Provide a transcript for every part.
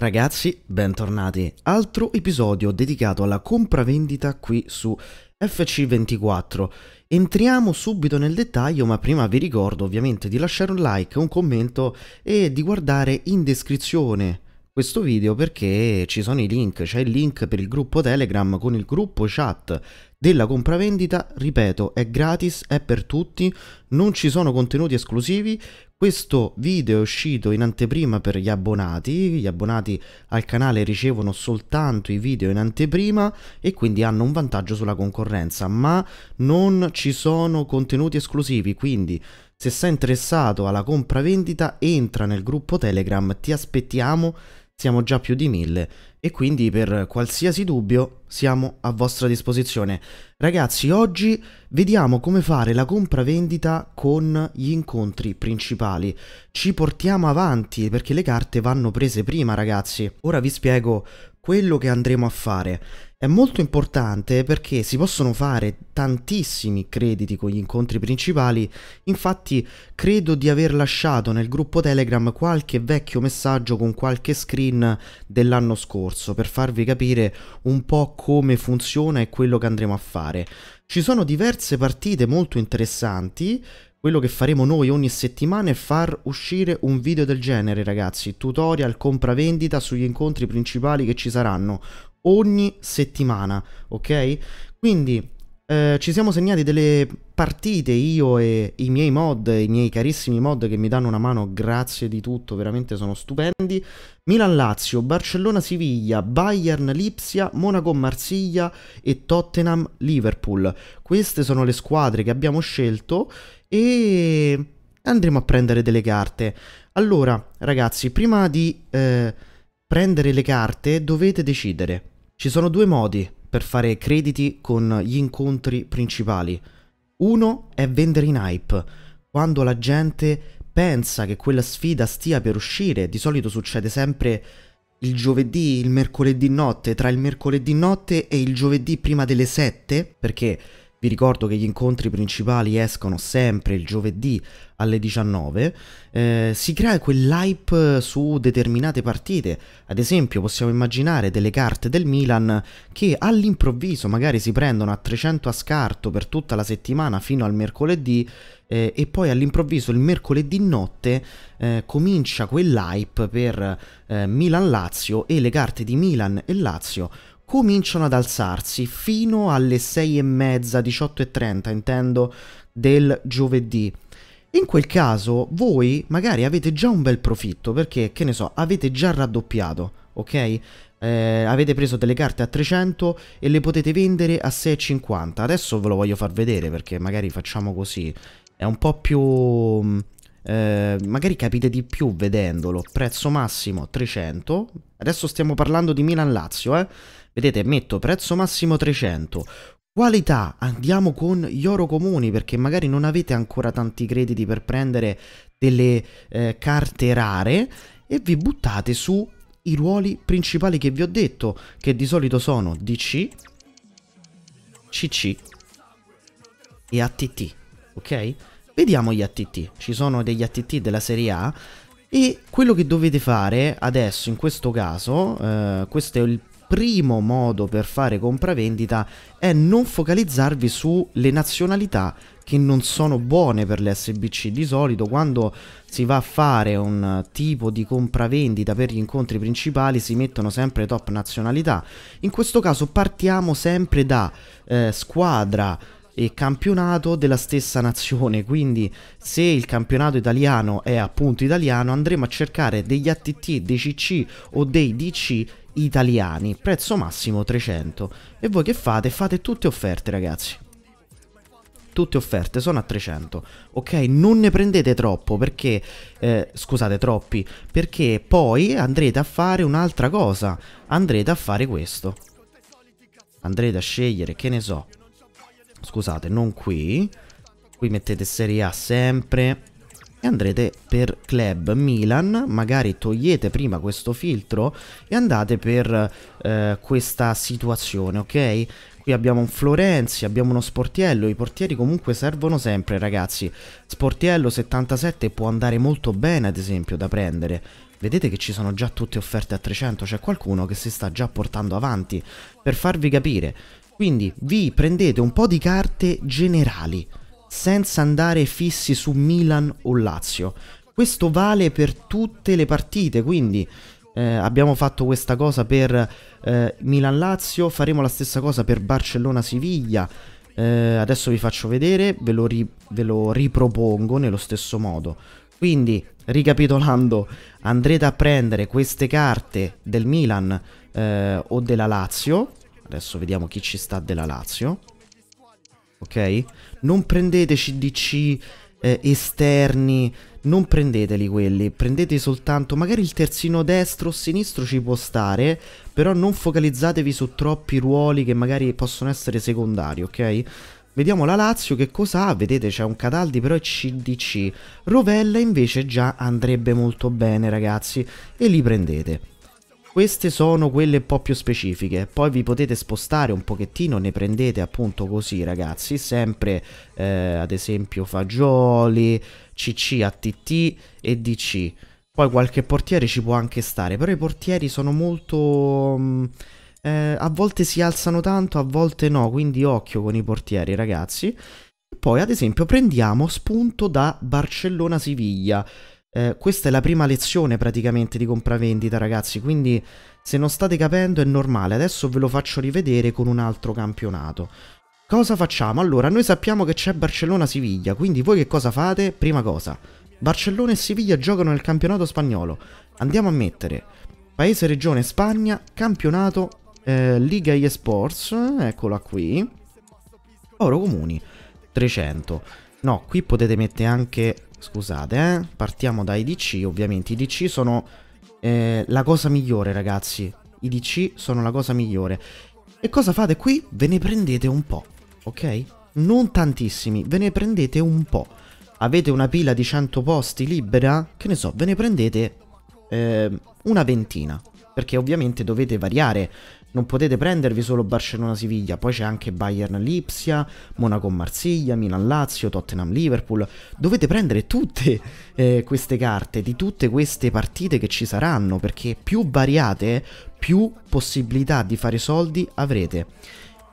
Ragazzi, bentornati. Altro episodio dedicato alla compravendita qui su FC24. Entriamo subito nel dettaglio, ma prima vi ricordo ovviamente di lasciare un like, un commento e di guardare in descrizione questo video perché ci sono i link, c'è il link per il gruppo Telegram con il gruppo chat della compravendita, ripeto, è gratis, è per tutti, non ci sono contenuti esclusivi, questo video è uscito in anteprima per gli abbonati, gli abbonati al canale ricevono soltanto i video in anteprima e quindi hanno un vantaggio sulla concorrenza, ma non ci sono contenuti esclusivi, quindi se sei interessato alla compravendita entra nel gruppo Telegram, ti aspettiamo, siamo già più di mille e quindi per qualsiasi dubbio siamo a vostra disposizione. Ragazzi, oggi vediamo come fare la compravendita con gli incontri principali. Ci portiamo avanti perché le carte vanno prese prima, ragazzi. Ora vi spiego quello che andremo a fare. È molto importante perché si possono fare tantissimi crediti con gli incontri principali, infatti credo di aver lasciato nel gruppo Telegram qualche vecchio messaggio con qualche screen dell'anno scorso per farvi capire un po' come funziona e quello che andremo a fare. Ci sono diverse partite molto interessanti, quello che faremo noi ogni settimana è far uscire un video del genere, ragazzi. Tutorial compravendita sugli incontri principali che ci saranno ogni settimana, ok? Quindi eh, ci siamo segnati delle partite io e i miei mod, i miei carissimi mod che mi danno una mano, grazie di tutto, veramente sono stupendi. Milan-Lazio, Barcellona-Siviglia, Bayern-Lipsia, Monaco-Marsiglia e Tottenham-Liverpool. Queste sono le squadre che abbiamo scelto e andremo a prendere delle carte. Allora, ragazzi, prima di eh, prendere le carte dovete decidere. Ci sono due modi per fare crediti con gli incontri principali. Uno è vendere in hype. Quando la gente pensa che quella sfida stia per uscire, di solito succede sempre il giovedì, il mercoledì notte, tra il mercoledì notte e il giovedì prima delle 7, perché vi ricordo che gli incontri principali escono sempre il giovedì alle 19. Eh, si crea quell'hype su determinate partite. Ad esempio, possiamo immaginare delle carte del Milan che all'improvviso magari si prendono a 300 a scarto per tutta la settimana fino al mercoledì. Eh, e poi all'improvviso il mercoledì notte eh, comincia quell'hype per eh, Milan-Lazio e le carte di Milan e Lazio cominciano ad alzarsi fino alle 6 e mezza, 18 e 30 intendo, del giovedì. In quel caso voi magari avete già un bel profitto perché, che ne so, avete già raddoppiato, ok? Eh, avete preso delle carte a 300 e le potete vendere a 6,50. Adesso ve lo voglio far vedere perché magari facciamo così. È un po' più mm, eh, magari capite di più vedendolo. Prezzo massimo 300. Adesso stiamo parlando di Milan-Lazio, eh. Vedete, metto prezzo massimo 300. Qualità, andiamo con gli oro comuni perché magari non avete ancora tanti crediti per prendere delle eh, carte rare e vi buttate su i ruoli principali che vi ho detto, che di solito sono DC, CC e ATT, ok? Vediamo gli ATT, ci sono degli ATT della serie A e quello che dovete fare adesso in questo caso, eh, questo è il primo modo per fare compravendita, è non focalizzarvi sulle nazionalità che non sono buone per le SBC. Di solito quando si va a fare un tipo di compravendita per gli incontri principali si mettono sempre top nazionalità. In questo caso partiamo sempre da eh, squadra e campionato della stessa nazione, quindi se il campionato italiano è appunto italiano andremo a cercare degli ATT, dei CC o dei DC italiani, prezzo massimo 300. E voi che fate? Fate tutte offerte ragazzi tutte offerte, sono a 300. Ok, non ne prendete troppo perché, eh, scusate, troppi, perché poi andrete a fare un'altra cosa. Andrete a fare questo. Andrete a scegliere, che ne so, Scusate, non qui. Qui mettete Serie A sempre. E andrete per Club Milan. Magari togliete prima questo filtro e andate per eh, questa situazione, ok? Qui abbiamo un Florenzi, abbiamo uno Sportiello. I portieri comunque servono sempre, ragazzi. Sportiello 77 può andare molto bene, ad esempio, da prendere. Vedete che ci sono già tutte offerte a 300, c'è qualcuno che si sta già portando avanti. Per farvi capire, quindi vi prendete un po' di carte generali, senza andare fissi su Milan o Lazio. Questo vale per tutte le partite, quindi eh, abbiamo fatto questa cosa per eh, Milan-Lazio, faremo la stessa cosa per Barcellona-Siviglia. Eh, adesso vi faccio vedere, ve lo, ri ve lo ripropongo nello stesso modo. Quindi, ricapitolando, andrete a prendere queste carte del Milan eh, o della Lazio Adesso vediamo chi ci sta della Lazio. Ok? Non prendete CDC eh, esterni, non prendeteli quelli, prendete soltanto magari il terzino destro o sinistro ci può stare, però non focalizzatevi su troppi ruoli che magari possono essere secondari, ok? Vediamo la Lazio che cosa ha, vedete c'è un Cataldi però è CDC, Rovella invece già andrebbe molto bene ragazzi e li prendete. Queste sono quelle un po' più specifiche, poi vi potete spostare un pochettino, ne prendete appunto così ragazzi, sempre eh, ad esempio fagioli, CC, ATT e DC. Poi qualche portiere ci può anche stare, però i portieri sono molto... Mm, eh, a volte si alzano tanto, a volte no, quindi occhio con i portieri ragazzi. Poi ad esempio prendiamo spunto da Barcellona-Siviglia. Eh, questa è la prima lezione praticamente di compravendita ragazzi, quindi se non state capendo è normale, adesso ve lo faccio rivedere con un altro campionato. Cosa facciamo? Allora, noi sappiamo che c'è Barcellona-Siviglia, quindi voi che cosa fate? Prima cosa, Barcellona e Siviglia giocano nel campionato spagnolo. Andiamo a mettere paese, regione, Spagna, campionato, eh, Liga e Sports, eccola qui. Oro comuni, 300. No, qui potete mettere anche Scusate, eh. Partiamo dai DC, ovviamente. I DC sono eh, la cosa migliore, ragazzi. I DC sono la cosa migliore. E cosa fate qui? Ve ne prendete un po', ok? Non tantissimi, ve ne prendete un po'. Avete una pila di 100 posti libera? Che ne so, ve ne prendete eh, una ventina. Perché ovviamente dovete variare non potete prendervi solo Barcellona-Siviglia, poi c'è anche Bayern-Lipsia, Monaco-Marsiglia, Milan-Lazio, Tottenham-Liverpool. Dovete prendere tutte eh, queste carte di tutte queste partite che ci saranno, perché più variate, più possibilità di fare soldi avrete.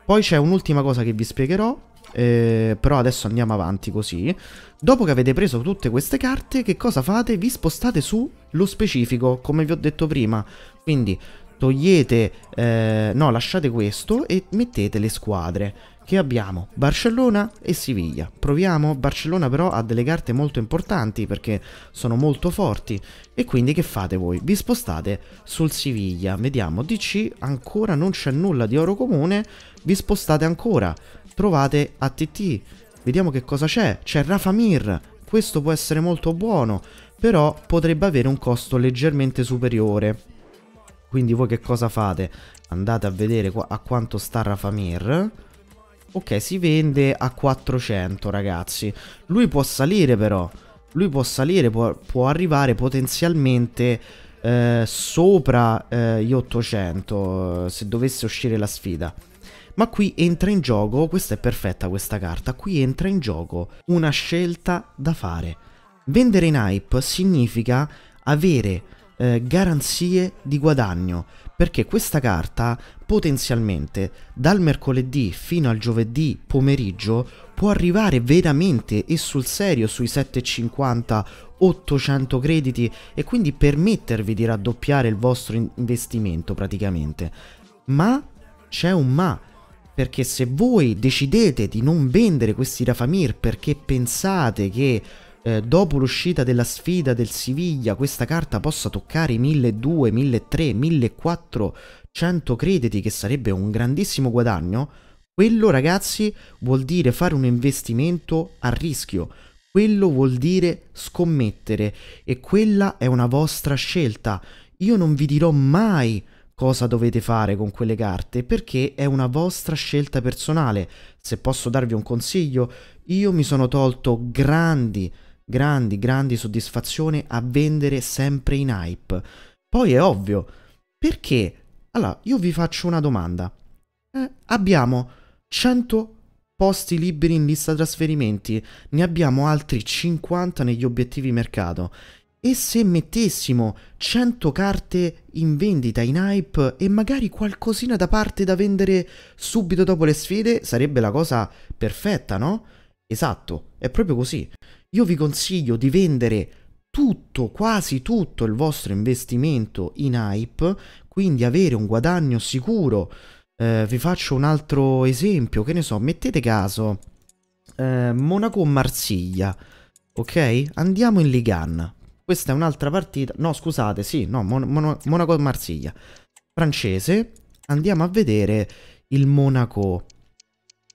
Poi c'è un'ultima cosa che vi spiegherò, eh, però adesso andiamo avanti così. Dopo che avete preso tutte queste carte, che cosa fate? Vi spostate sullo specifico, come vi ho detto prima. Quindi togliete, eh, no lasciate questo e mettete le squadre che abbiamo Barcellona e Siviglia. Proviamo, Barcellona però ha delle carte molto importanti perché sono molto forti e quindi che fate voi? Vi spostate sul Siviglia, vediamo DC ancora non c'è nulla di oro comune, vi spostate ancora, trovate ATT, vediamo che cosa c'è, c'è Rafa Mir, questo può essere molto buono però potrebbe avere un costo leggermente superiore quindi voi che cosa fate? Andate a vedere qua a quanto sta Rafamir. Ok, si vende a 400 ragazzi. Lui può salire però. Lui può salire, può, può arrivare potenzialmente eh, sopra eh, gli 800 eh, se dovesse uscire la sfida. Ma qui entra in gioco, questa è perfetta questa carta, qui entra in gioco una scelta da fare. Vendere in hype significa avere eh, garanzie di guadagno, perché questa carta potenzialmente dal mercoledì fino al giovedì pomeriggio può arrivare veramente e sul serio sui 750 800 crediti e quindi permettervi di raddoppiare il vostro investimento praticamente. Ma c'è un ma perché se voi decidete di non vendere questi Rafamir perché pensate che eh, dopo l'uscita della sfida del Siviglia questa carta possa toccare i 1200, 1300, 1400 crediti, che sarebbe un grandissimo guadagno, quello ragazzi vuol dire fare un investimento a rischio, quello vuol dire scommettere e quella è una vostra scelta. Io non vi dirò mai cosa dovete fare con quelle carte perché è una vostra scelta personale. Se posso darvi un consiglio, io mi sono tolto grandi grandi, grandi soddisfazione a vendere sempre in hype. Poi è ovvio, perché? Allora, io vi faccio una domanda. Eh, abbiamo 100 posti liberi in lista trasferimenti, ne abbiamo altri 50 negli obiettivi mercato. E se mettessimo 100 carte in vendita in hype e magari qualcosina da parte da vendere subito dopo le sfide, sarebbe la cosa perfetta, no? Esatto, è proprio così io vi consiglio di vendere tutto, quasi tutto il vostro investimento in hype, quindi avere un guadagno sicuro. Eh, vi faccio un altro esempio, che ne so, mettete caso eh, Monaco-Marsiglia, ok? Andiamo in Ligan. Questa è un'altra partita, no scusate, sì, no, Mon Mon Monaco-Marsiglia. Francese, andiamo a vedere il Monaco.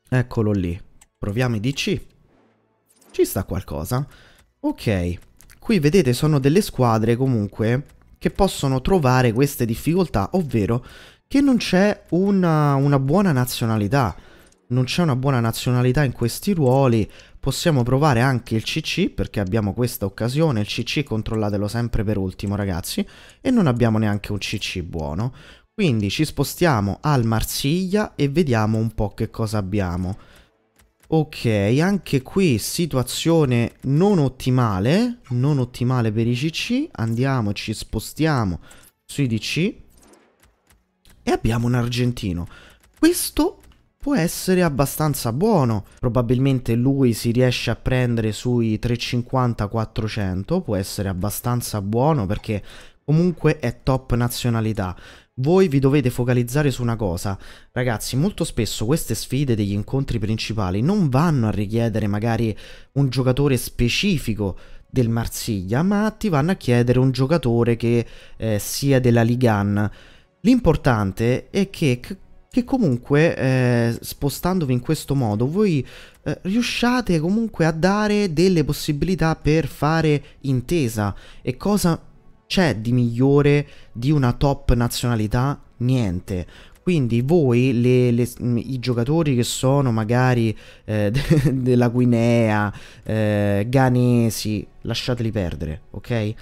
Eccolo lì. Proviamo i DC. Ci sta qualcosa. Ok, qui vedete sono delle squadre comunque che possono trovare queste difficoltà, ovvero che non c'è una, una buona nazionalità. Non c'è una buona nazionalità in questi ruoli, possiamo provare anche il CC perché abbiamo questa occasione, il CC controllatelo sempre per ultimo ragazzi e non abbiamo neanche un CC buono. Quindi ci spostiamo al Marsiglia e vediamo un po' che cosa abbiamo. Ok, anche qui situazione non ottimale, non ottimale per i CC, andiamoci, spostiamo sui DC e abbiamo un argentino. Questo può essere abbastanza buono, probabilmente lui si riesce a prendere sui 350-400, può essere abbastanza buono perché comunque è top nazionalità voi vi dovete focalizzare su una cosa. Ragazzi, molto spesso queste sfide degli incontri principali non vanno a richiedere magari un giocatore specifico del Marsiglia, ma ti vanno a chiedere un giocatore che eh, sia della Ligan. L'importante è che, che comunque eh, spostandovi in questo modo voi eh, riusciate comunque a dare delle possibilità per fare intesa e cosa c'è di migliore di una top nazionalità? Niente. Quindi voi, le, le, mm, i giocatori che sono magari eh, de della Guinea, eh, ghanesi, lasciateli perdere, ok?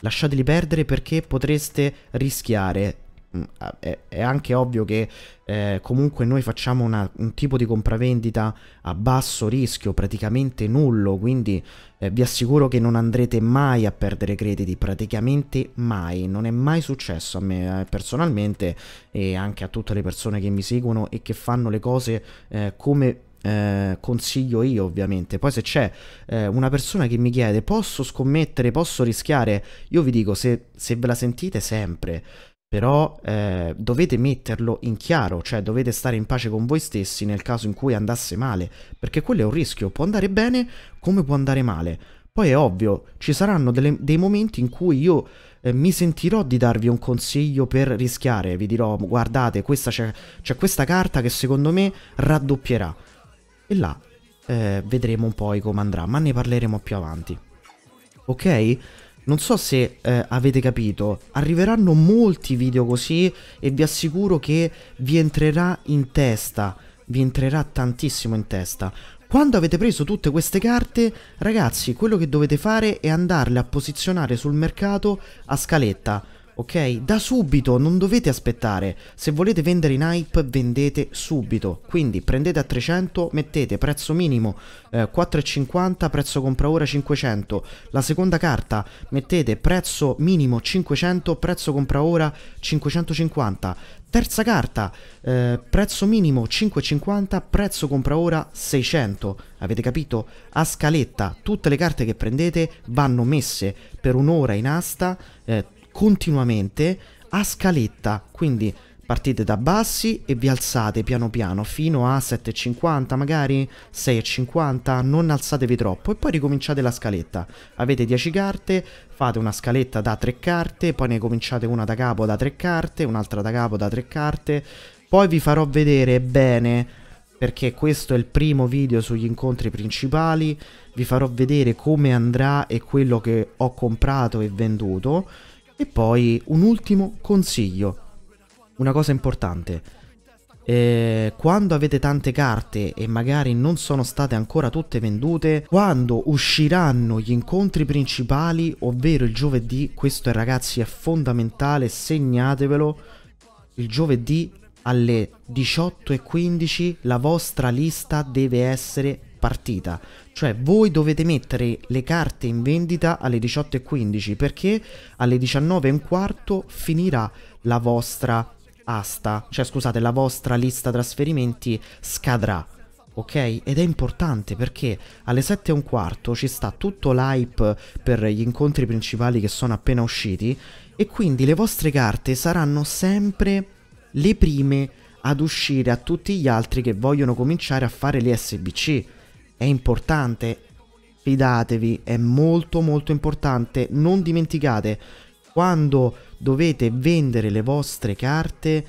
Lasciateli perdere perché potreste rischiare Mm, ah, è, è anche ovvio che eh, comunque noi facciamo una, un tipo di compravendita a basso rischio, praticamente nullo, quindi eh, vi assicuro che non andrete mai a perdere crediti, praticamente mai, non è mai successo a me eh, personalmente e anche a tutte le persone che mi seguono e che fanno le cose eh, come eh, consiglio io ovviamente poi se c'è eh, una persona che mi chiede posso scommettere posso rischiare io vi dico se, se ve la sentite sempre però eh, dovete metterlo in chiaro, cioè dovete stare in pace con voi stessi nel caso in cui andasse male, perché quello è un rischio, può andare bene come può andare male. Poi è ovvio, ci saranno delle, dei momenti in cui io eh, mi sentirò di darvi un consiglio per rischiare, vi dirò guardate, c'è, questa carta che secondo me raddoppierà. E là eh, vedremo poi come andrà, ma ne parleremo più avanti. Ok? Non so se eh, avete capito, arriveranno molti video così e vi assicuro che vi entrerà in testa, vi entrerà tantissimo in testa. Quando avete preso tutte queste carte, ragazzi, quello che dovete fare è andarle a posizionare sul mercato a scaletta ok? Da subito, non dovete aspettare. Se volete vendere in hype, vendete subito. Quindi prendete a 300, mettete prezzo minimo eh, 4,50, prezzo compra ora 500. La seconda carta mettete prezzo minimo 500, prezzo compra ora 550. Terza carta, eh, prezzo minimo 5,50, prezzo compra ora 600. Avete capito? A scaletta, tutte le carte che prendete vanno messe per un'ora in asta, eh, continuamente a scaletta, quindi partite da bassi e vi alzate piano piano fino a 7,50 magari, 6,50, non alzatevi troppo e poi ricominciate la scaletta. Avete 10 carte, fate una scaletta da 3 carte, poi ne cominciate una da capo da 3 carte, un'altra da capo da 3 carte, poi vi farò vedere bene perché questo è il primo video sugli incontri principali, vi farò vedere come andrà e quello che ho comprato e venduto e poi un ultimo consiglio, una cosa importante. Eh, quando avete tante carte e magari non sono state ancora tutte vendute, quando usciranno gli incontri principali, ovvero il giovedì, questo ragazzi è fondamentale, segnatevelo, il giovedì alle 18.15 la vostra lista deve essere partita. Cioè voi dovete mettere le carte in vendita alle 18.15 perché alle 19.15 finirà la vostra asta, cioè scusate, la vostra lista trasferimenti scadrà. Ok? Ed è importante perché alle 7 e un quarto ci sta tutto l'hype per gli incontri principali che sono appena usciti e quindi le vostre carte saranno sempre le prime ad uscire a tutti gli altri che vogliono cominciare a fare le SBC è importante, fidatevi, è molto molto importante, non dimenticate, quando dovete vendere le vostre carte,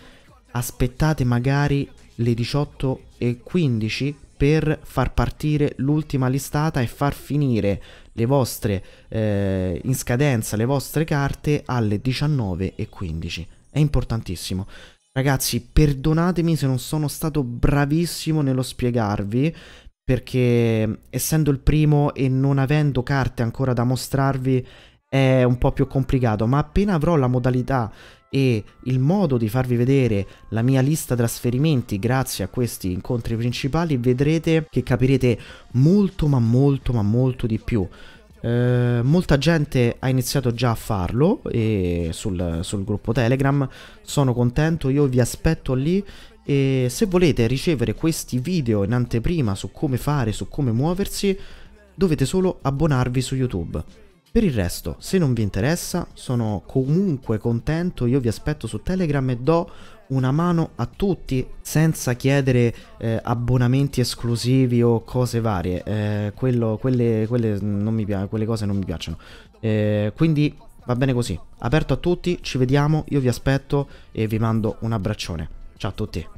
aspettate magari le 18 e 15 per far partire l'ultima listata e far finire le vostre eh, in scadenza le vostre carte alle 19 e 15 è importantissimo ragazzi perdonatemi se non sono stato bravissimo nello spiegarvi perché essendo il primo e non avendo carte ancora da mostrarvi è un po' più complicato, ma appena avrò la modalità e il modo di farvi vedere la mia lista trasferimenti grazie a questi incontri principali vedrete che capirete molto ma molto ma molto di più. Eh, molta gente ha iniziato già a farlo sul, sul gruppo Telegram, sono contento, io vi aspetto lì e se volete ricevere questi video in anteprima su come fare, su come muoversi, dovete solo abbonarvi su YouTube. Per il resto, se non vi interessa, sono comunque contento, io vi aspetto su Telegram e do una mano a tutti senza chiedere eh, abbonamenti esclusivi o cose varie. Eh, quello, quelle, quelle, mi, quelle, cose non mi piacciono. Eh, quindi va bene così. Aperto a tutti, ci vediamo, io vi aspetto e vi mando un abbraccione. Ciao a tutti.